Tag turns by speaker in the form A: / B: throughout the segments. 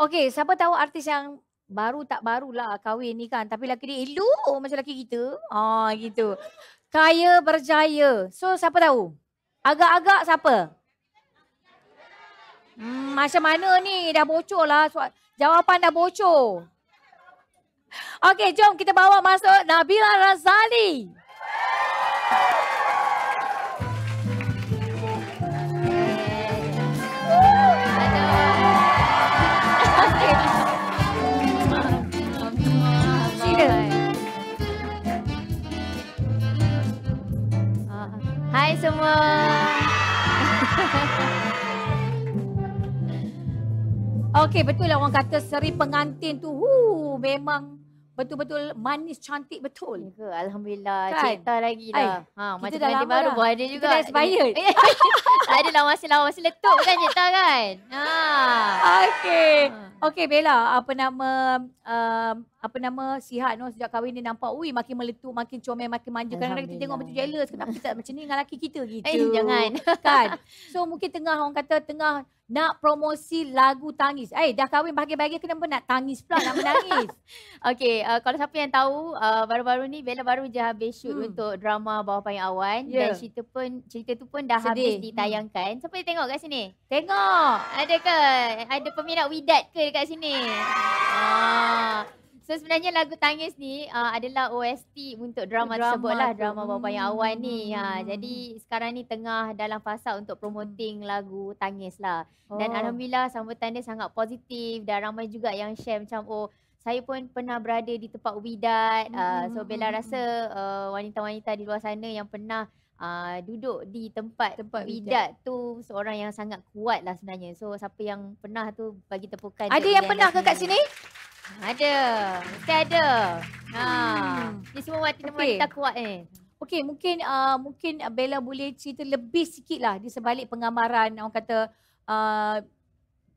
A: Okay, siapa tahu artis yang baru tak baru lah kahwin ni kan. Tapi laki dia elok macam laki kita. Ah, gitu. Kaya berjaya. So, siapa tahu? Agak-agak siapa? Hmm, macam mana ni? Dah bocor lah. Jawapan dah bocor. Okay, jom kita bawa masuk Nabila Razali. Nabila Razali. Okey, betul lah orang kata seri pengantin tu hu memang betul-betul manis cantik betul. Ya, alhamdulillah. Kan? Cerita lagi lah. Eh,
B: ha, macam dah lama baru boleh juga. Kita dah expired. tak ada lah masih lawa masih letup kan cerita
A: kan. Ha. Okey. Ha. Okey Bella, apa nama uh, apa nama sihat noh sejak kahwin ni nampak ui makin meletup, makin comel, makin manja. Kadang-kadang kita tengok macam jealous kenapa kita macam ni dengan lelaki kita gitu. Eh, jangan. Kan. So mungkin tengah orang kata tengah nak promosi lagu tangis. Eh, dah kahwin bahagia-bahagia kenapa nak tangis pula, nak menangis?
B: okay, uh, eh, kalau siapa yang tahu, uh, baru-baru ni Bella baru je habis shoot hmm. untuk drama Bawah Payung Awan. Yeah. Dan ya. cerita, pun, cerita tu pun dah Sedih. habis hmm. ditayangkan. Hmm. Siapa yang tengok kat sini? Tengok! Ada ke? Ada peminat widat ke dekat sini? Ah. So sebenarnya lagu Tangis ni uh, adalah OST untuk drama, drama tersebut lah. Drama Bapa Yang Awan ni. Hmm. Ha, jadi sekarang ni tengah dalam fasa untuk promoting lagu Tangis lah. Dan oh. Alhamdulillah sambutan dia sangat positif dan ramai juga yang share macam oh saya pun pernah berada di tempat widat. Uh, hmm. Uh, so hmm, Bella hmm, rasa hmm. uh, wanita-wanita di luar sana yang pernah uh, duduk di tempat, tempat widat tu seorang yang sangat kuat lah sebenarnya. So siapa yang pernah tu bagi tepukan. Ada yang pernah ke kat sini? Ada. Mesti ada. Ha. Hmm. Ini semua wanita, okay. wanita kuat Eh. Okey, mungkin
A: uh, mungkin Bella boleh cerita lebih sikit lah di sebalik penggambaran orang kata uh,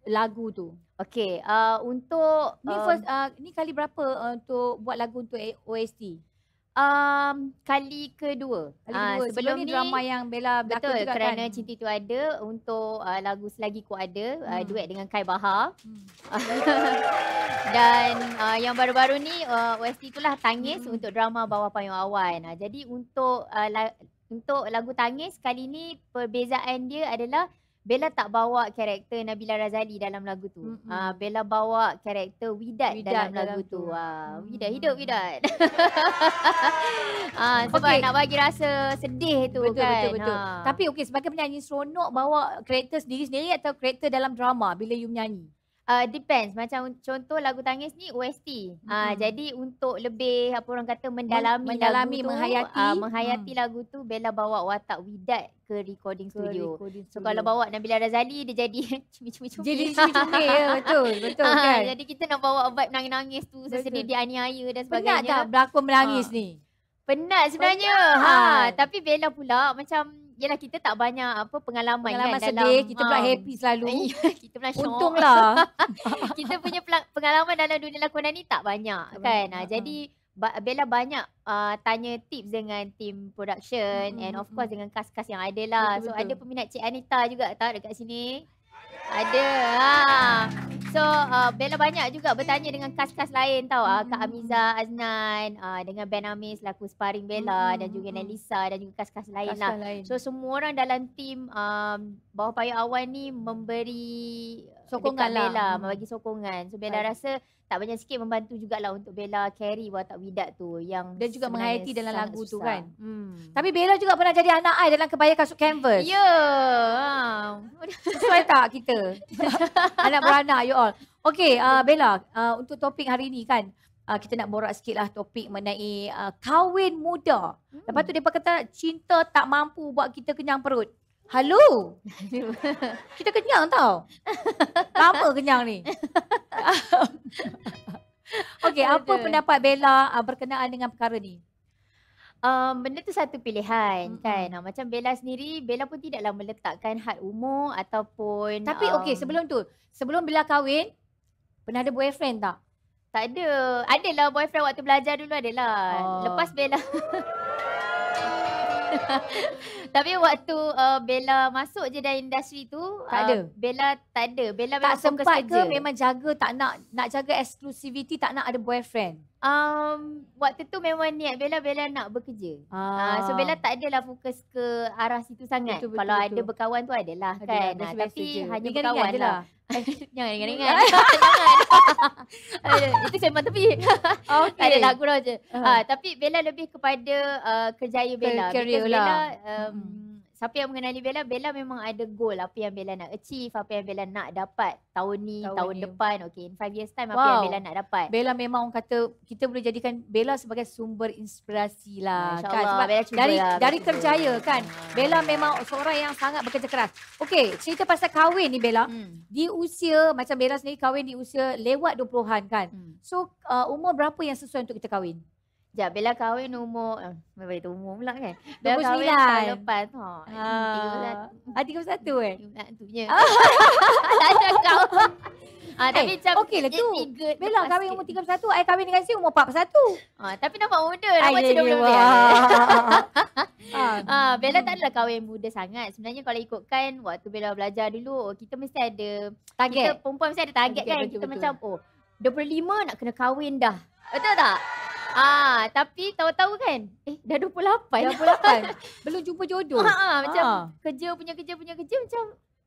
A: lagu tu. Okey, uh, untuk... Ni, um, first, uh, ni kali berapa
B: uh, untuk buat lagu untuk OST? Um, kali kedua. Kali ah, kedua. sebelum, sebelum ni drama yang Bella berlaku juga kan. Betul kerana cinta itu Ada untuk uh, lagu Selagi Ku Ada ah, hmm. uh, duet dengan Kai Bahar. Hmm. Dan uh, yang baru-baru ni uh, OST lah Tangis hmm. untuk drama Bawah Payung Awan. Uh, jadi untuk uh, la- untuk lagu Tangis kali ni perbezaan dia adalah Bella tak bawa karakter Nabila Razali dalam lagu tu. Mm-hmm. Uh, Bella bawa karakter Widat, Widat dalam, dalam lagu tu. Ha, uh, Widat hidup Widat. uh, sebab okay. nak bagi rasa sedih tu betul, kan. Betul betul. Uh. Tapi okay, sebagai penyanyi seronok bawa karakter sendiri sendiri atau karakter dalam drama bila you menyanyi? Uh, depends. Macam contoh lagu Tangis ni OST. Uh, mm-hmm. jadi untuk lebih apa orang kata mendalami, mendalami lagu menghayati. tu. Menghayati. Uh, hmm. menghayati hmm. lagu tu Bella bawa watak widat ke recording ke studio. Recording so studio. kalau bawa Nabila Razali dia jadi cumi-cumi-cumi. Jadi cumi-cumi ya betul. Betul uh, kan. Jadi kita nak bawa vibe menangis nangis tu sesedih di aniaya dan sebagainya. Penat tak berlakon menangis uh. ni? Penat sebenarnya. Penat. Ha, tapi Bella pula macam yelah kita tak banyak apa pengalaman, kan pengalaman kan sedih, sedih kita pula ah, happy selalu ya, kita pula syok untunglah kita punya pengalaman dalam dunia lakonan ni tak banyak kan ha jadi Bella banyak uh, tanya tips dengan tim production hmm and of course dengan kas-kas yang ada lah. So ada peminat Cik Anita juga tak dekat sini. Ada. Ha. So uh, Bella banyak juga bertanya dengan kas-kas lain tau. Uh, Kak Amiza, Aznan, uh, dengan Ben Amis laku sparring Bella hmm dan juga Nelisa dan juga kas-kas lain lah. kas-kas lah. Lain. So semua orang dalam tim um, Bawah Payu Awan ni memberi sokongan lah. Bella, hmm. bagi sokongan. So Bella Baik. rasa tak banyak sikit membantu jugalah untuk Bella carry watak widak tu yang dan juga menghayati dalam lagu susah. tu kan.
A: Hmm. Tapi
B: Bella juga pernah jadi anak ai dalam
A: kebaya kasut canvas. Ya.
B: Yeah. Ha. Sesuai tak kita?
A: anak beranak you all. Okay uh, Bella, uh, untuk topik hari ni kan Uh, kita nak borak sikit lah topik mengenai uh, kahwin muda. Hmm. Lepas tu mereka hmm. kata cinta tak mampu buat kita kenyang perut. Halo. Kita kenyang tau. Lama kenyang ni. Okey, apa pendapat
B: Bella ah, berkenaan dengan perkara ni? Um, benda tu satu pilihan hmm. kan. Nah, macam Bella sendiri, Bella pun tidaklah meletakkan had umur ataupun Tapi um, okey, sebelum tu, sebelum Bella kahwin, pernah ada boyfriend tak? Tak ada. Adalah boyfriend waktu belajar dulu adalah. Oh. Lepas Bella Tapi waktu uh, Bella masuk je dalam industri tu Tak uh, ada Bella tak ada Bella Tak sempat ke memang jaga Tak nak nak jaga eksklusiviti Tak nak ada boyfriend Um, waktu tu memang niat Bella-Bella nak bekerja.
A: Ah. Uh, so Bella ah.
B: tak adalah fokus ke arah situ sangat. Betul, betul, Kalau betul, ada betul. berkawan tu adalah Adalah, Nah, kan? tapi je. hanya dengan berkawan ingat lah. lah. Jangan ingat ingat. Itu sembang tepi. Tak ada lagu je. uh Uh, tapi Bella lebih kepada uh, kerjaya Bella. Career lah. Bella, um, hmm siapa yang mengenali Bella, Bella memang ada goal apa yang Bella nak achieve, apa yang Bella nak dapat tahun ni, tahun, tahun ni. depan. Okay, in five years time wow. apa yang Bella nak dapat. Bella memang orang kata
A: kita boleh jadikan Bella sebagai sumber inspirasi lah. Insya kan? Sebab Bella dari, lah. dari kerjaya kan, hmm. Bella memang seorang yang sangat bekerja keras. Okay, cerita pasal kahwin ni Bella. Hmm. Di usia, macam Bella sendiri kahwin di usia lewat 20-an kan. Hmm. So, uh, umur
B: berapa yang sesuai untuk kita kahwin? Sekejap, Bella kahwin umur... Eh, balik tu umur pula kan? Bella 29. kahwin tahun lepas. Ha, ha. Tiga puluh satu kan? Nak Tak ada kau.
A: Ha, tapi eh, macam okay lah tu. Tiga, Bella kahwin umur tiga satu. Saya kahwin dengan si umur empat puluh
B: satu. tapi nampak muda. Nampak lah, macam dua puluh Ha, Bella hmm. tak adalah kahwin muda sangat. Sebenarnya kalau ikutkan waktu Bella belajar dulu, oh, kita mesti ada... Target. Kita perempuan mesti ada target okay, kan? Betul, kita macam, oh, 25 nak kena kahwin dah. Betul tak? Ah, tapi tahu-tahu kan? Eh, dah 28. Dah 28. Belum jumpa jodoh. Ha, ha, macam ah. kerja punya kerja punya kerja macam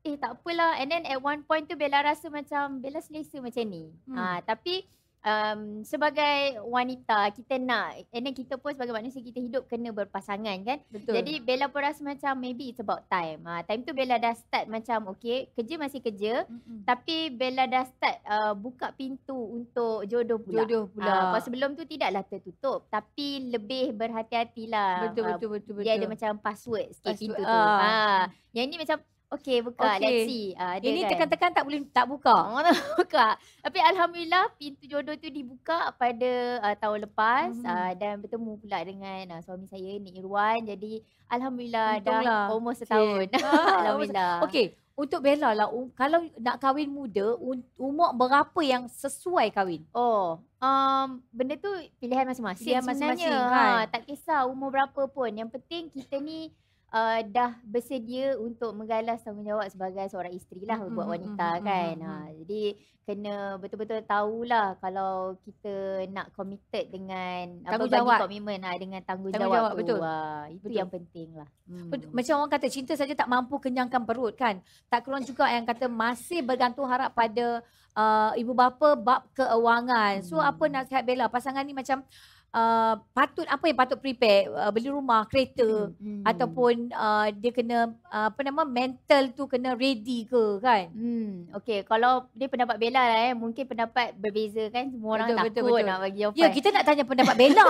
B: eh tak apalah. And then at one point tu Bella rasa macam Bella selesa macam ni. Hmm. Ah, tapi um, sebagai wanita kita nak and then kita pun sebagai manusia kita hidup kena berpasangan kan Betul. jadi Bella pun rasa macam maybe it's about time uh, time tu Bella dah start macam okay kerja masih kerja mm-hmm. tapi Bella dah start uh, buka pintu untuk jodoh pula jodoh pula uh, pasal sebelum tu tidaklah tertutup tapi lebih berhati-hatilah betul betul uh, ah, betul, betul, betul dia ada macam password sikit pintu tu uh. Uh. yang ni macam Okey buka. Okay. Let's see. Uh, ada Ini kan? tekan-tekan tak boleh tak buka. Oh, buka. Tapi Alhamdulillah pintu jodoh tu dibuka pada uh, tahun lepas. Mm-hmm. Uh, dan bertemu pula dengan uh, suami saya, Nik Irwan. Jadi Alhamdulillah Untunglah. dah almost setahun. Okay. Alhamdulillah. Okey untuk Bella lah. Um, kalau
A: nak kahwin muda, umur berapa yang sesuai kahwin? Oh, um,
B: benda tu pilihan masing-masing. Pilihan masing-masing. masing-masing kan? ha, tak kisah umur berapa pun. Yang penting kita ni uh, dah bersedia untuk menggalas tanggungjawab sebagai seorang isteri lah mm-hmm. buat wanita mm-hmm. kan. Ha, jadi kena betul-betul tahulah kalau kita nak committed dengan tanggungjawab. apa bagi komitmen lah ha, dengan tanggungjawab, tanggungjawab tu. Betul. Ha, itu betul. yang penting lah. Hmm.
A: Macam orang kata cinta saja tak mampu kenyangkan perut kan. Tak kurang juga yang kata masih bergantung harap pada uh, ibu bapa bab keuangan. Hmm. So apa nasihat Bella? Pasangan ni macam Uh, patut apa yang patut prepare uh, beli rumah kereta hmm, hmm.
B: ataupun uh, dia kena uh, apa nama mental tu kena ready ke kan hmm okey kalau dia pendapat Bella lah eh mungkin pendapat berbeza kan semua orang betul, takut betul, betul. nak bagi opinion ya kita nak
A: tanya pendapat Bella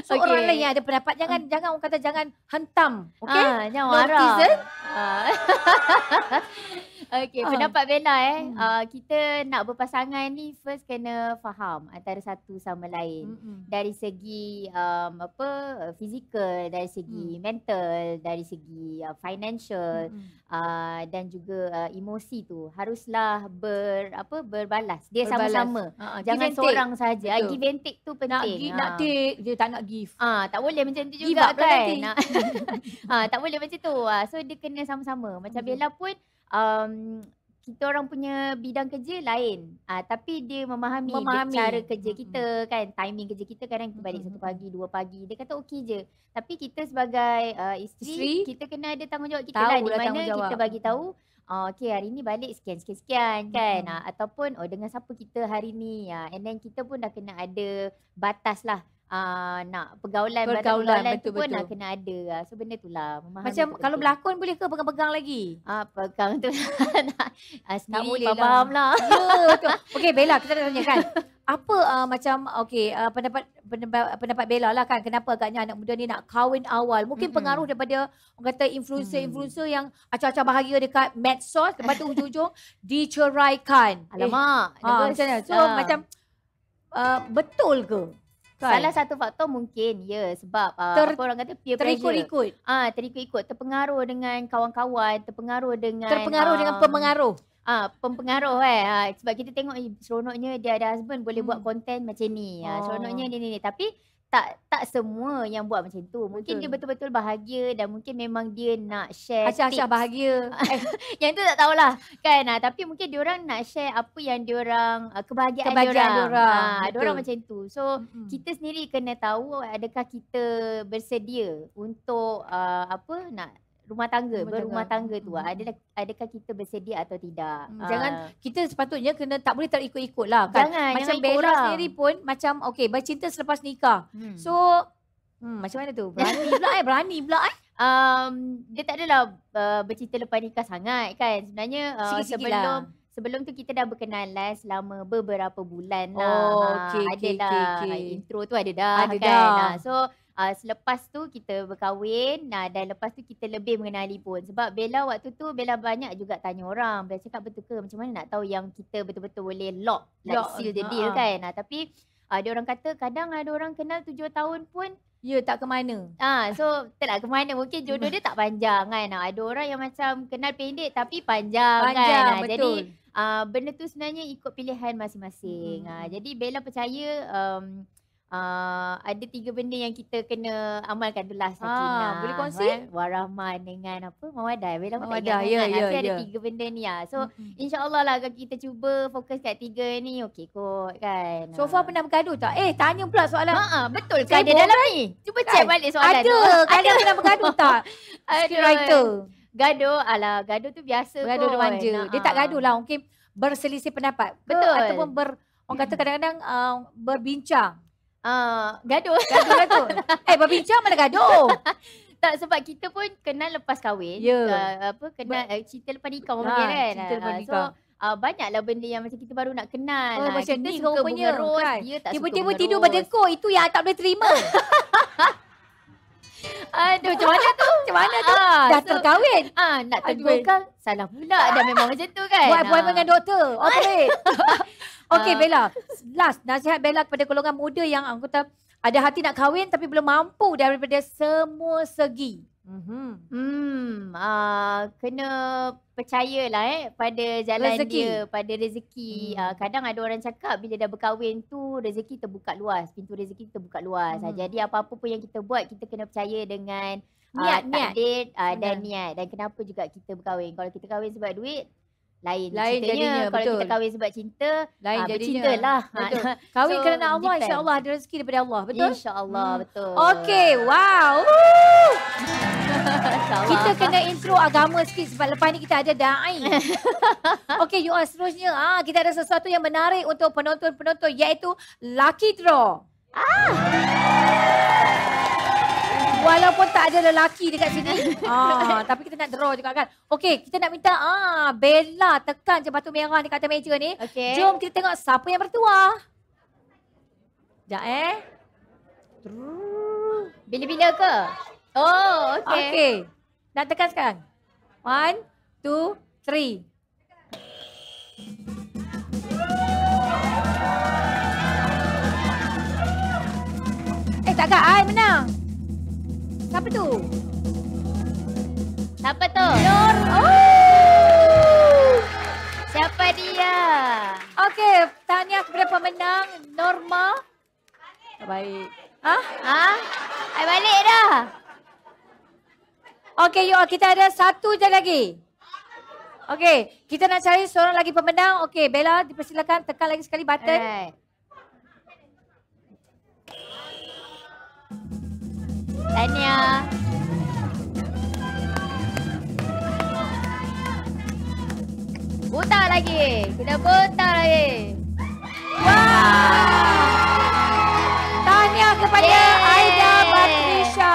A: so okay. orang lain yang ada
B: pendapat jangan uh. jangan orang kata jangan hentam okey ah, jangan marah Okay, uh. Ah. pendapat Bella eh. Uh, kita nak berpasangan ni first kena faham antara satu sama lain. Mm-mm. Dari segi um, apa fizikal, dari segi mm. mental, dari segi uh, financial uh, dan juga uh, emosi tu haruslah ber apa berbalas. Dia sama-sama. Uh-huh. Jangan give seorang saja. Uh, give and take tu penting. Nak give, uh. nak take, dia tak nak give. Ah, uh, tak boleh macam tu juga lah kan. Nak. uh, tak boleh macam tu. Uh, so dia kena sama-sama. Macam okay. Hmm. Bella pun um, kita orang punya bidang kerja lain uh, tapi dia memahami, memahami. cara kerja kita mm-hmm. kan timing kerja kita kadang kita balik hmm satu pagi dua pagi dia kata okey je tapi kita sebagai uh, isteri, isteri kita kena ada tanggungjawab kita lah di lah mana kita bagi tahu oh, okey hari ni balik sekian sekian sekian kan mm ataupun oh dengan siapa kita hari ni uh, and then kita pun dah kena ada batas lah uh, nak pergaulan pergaulan, betul, betul. nak kena ada. Lah. So benda tu lah. Macam betul, kalau berlakon boleh ke pegang-pegang lagi? Ah, pegang tu lah. Ah, sendiri tak boleh lah. Faham lah. Ya
A: betul. Okay Bella kita nak tanya kan. Apa uh, macam okay, uh, pendapat, pendapat pendapat Bella lah kan kenapa agaknya anak muda ni nak kahwin awal. Mungkin mm-hmm. pengaruh daripada orang kata influencer-influencer mm. yang acak-acak bahagia dekat medsos. Lepas tu hujung-hujung
B: diceraikan. Eh, Alamak. Eh, ha, macam mana? So uh. macam uh, betul ke? Kan? Salah satu faktor mungkin ya sebab ah, Ter- apa orang kata peer pressure. Terikut-ikut. Ah, ha, terikut-ikut terpengaruh dengan kawan-kawan, terpengaruh dengan terpengaruh um, dengan pemengaruh. Ah, ha, ah, pempengaruh eh. Ha, sebab kita tengok seronoknya dia ada husband boleh hmm. buat konten macam ni. Ah, ha, oh. ni ni ni. Tapi tak tak semua yang buat macam tu. Mungkin betul. dia betul-betul bahagia dan mungkin memang dia nak share. Asyik-asyik bahagia. Eh, yang tu tak tahulah kan. Ah. Tapi mungkin dia orang nak share apa yang dia orang kebahagiaan, kebahagiaan dia orang. Ha, dia ah, orang macam tu. So hmm. kita sendiri kena tahu adakah kita bersedia untuk uh, apa nak rumah tangga rumah berumah tangga, tangga tu hmm. adakah kita bersedia atau tidak hmm. jangan kita sepatutnya kena tak boleh terikut-ikut lah kan jangan, macam jangan Bella sendiri pun macam okey bercinta selepas nikah hmm. so
A: hmm, macam mana tu
B: berani pula eh berani pula eh um, dia tak adalah uh, bercinta lepas nikah sangat kan sebenarnya uh, sebelum lah. Sebelum tu kita dah berkenalan selama beberapa bulan lah. Oh, okay, ha, okay, okay, okay. intro tu ada dah ada kan. Dah. Ha, so uh, selepas tu kita berkahwin nah, dan lepas tu kita lebih mengenali pun. Sebab Bella waktu tu, Bella banyak juga tanya orang. Bella cakap betul ke macam mana nak tahu yang kita betul-betul boleh lock, like lock. seal the ha, deal uh-huh. kan. Nah, tapi uh, ah, ada orang kata kadang ada orang kenal tujuh tahun pun Ya yeah, tak ke mana. Ah, ha, so tak lah ke mana. Mungkin jodoh dia tak panjang kan. Ah, ada orang yang macam kenal pendek tapi panjang, panjang kan. Panjang betul. Jadi uh, benda tu sebenarnya ikut pilihan masing-masing. Hmm. Ha, jadi Bella percaya um, Uh, ada tiga benda yang kita kena amalkan dulu lah Sakinah. Boleh kongsi? Eh? Eh? Warahman dengan apa? Mawadah. Eh? Bila Mawadah, Mawadah. ya, ya, ya. ada ya. tiga benda ni lah. So, mm-hmm. insyaAllah lah kalau kita cuba fokus kat tiga ni, okey kot kan. So far uh. pernah bergaduh tak? Eh, tanya pula soalan. Ha, ha betul ke ada dalam ni? Cuba kan? check balik soalan ada. tu. Ada. Ada pernah bergaduh
A: tak? Screenwriter.
B: Gaduh, alah gaduh tu biasa bergaduh kot. Bergaduh manja. Nah, Dia tak ah. gaduh lah. Mungkin
A: berselisih pendapat. Betul. Ke, ataupun ber, orang kata kadang-kadang uh, berbincang.
B: Ah, gaduh. Gaduh gaduh. eh hey, berbincang mana gaduh? tak sebab kita pun kenal lepas kahwin. Yeah. Ya. Uh, apa kenal uh, cerita lepas nikah orang ha, panggil kan. Cerita lepas ah, nikah. Uh, so, Uh, banyaklah benda yang macam kita baru nak kenal. Oh, lah. macam kita ni suka rupanya. Bunga rose, kan? Dia tak tiba -tiba suka tidur pada Itu yang tak boleh terima. Aduh, macam mana tu? Macam mana tu? Uh, dah so, terkahwin.
A: Uh, nak tegur kau,
B: salah pula. dah memang macam tu kan. Buat appointment uh. dengan
A: doktor. Operate. Okay ah. Bella, last nasihat Bella kepada golongan muda yang anggota ada hati nak kahwin tapi belum mampu daripada semua segi. Mm-hmm. Hmm,
B: uh, kena percayalah eh pada jalan rezeki. dia, pada rezeki. Mm. Uh, kadang ada orang cakap bila dah berkahwin tu rezeki terbuka luas, pintu rezeki terbuka luas. Mm. Uh, jadi apa-apa pun yang kita buat kita kena percaya dengan niat, uh, takdir niat. Uh, dan niat. Dan kenapa juga kita berkahwin? Kalau kita kahwin sebab duit, lain. Lain ceritanya, jadinya. Kalau betul. kita kahwin sebab cinta, lain aa, ah, jadinya. lah. Betul. Ah, kahwin so, kerana Allah, insyaAllah ada
A: rezeki daripada Allah. Betul? InsyaAllah, hmm. betul. Okay, wow. kita kena intro agama sikit sebab lepas ni kita ada da'i. okay, you are seterusnya. Ah, kita ada sesuatu yang menarik untuk penonton-penonton iaitu Lucky Draw. Ah. Walaupun tak ada lelaki dekat sini. ah, tapi kita nak draw juga kan. Okey, kita nak minta ah Bella tekan je batu merah dekat atas meja ni. Okay. Jom kita tengok siapa yang bertuah. Sekejap eh. Bila-bila ke? Oh, okey. Okey. Nak tekan sekarang. One, two, three. Eh, takkan I menang? apa tu? Siapa tu? Nur. Oh! Siapa dia? Okey, tanya kepada pemenang Norma. Balik. Baik. Ha? Ha? Ai balik dah. Okey, you all. kita ada satu je lagi. Okey, kita nak cari seorang lagi pemenang. Okey, Bella, dipersilakan tekan lagi sekali button. Alright.
B: Tanya. Buta lagi. Kita buta lagi. Wow. Tanya kepada Aida Patricia.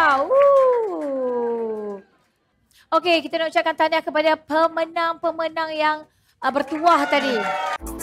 A: Okey, kita nak ucapkan tanya kepada pemenang-pemenang yang uh, bertuah tadi.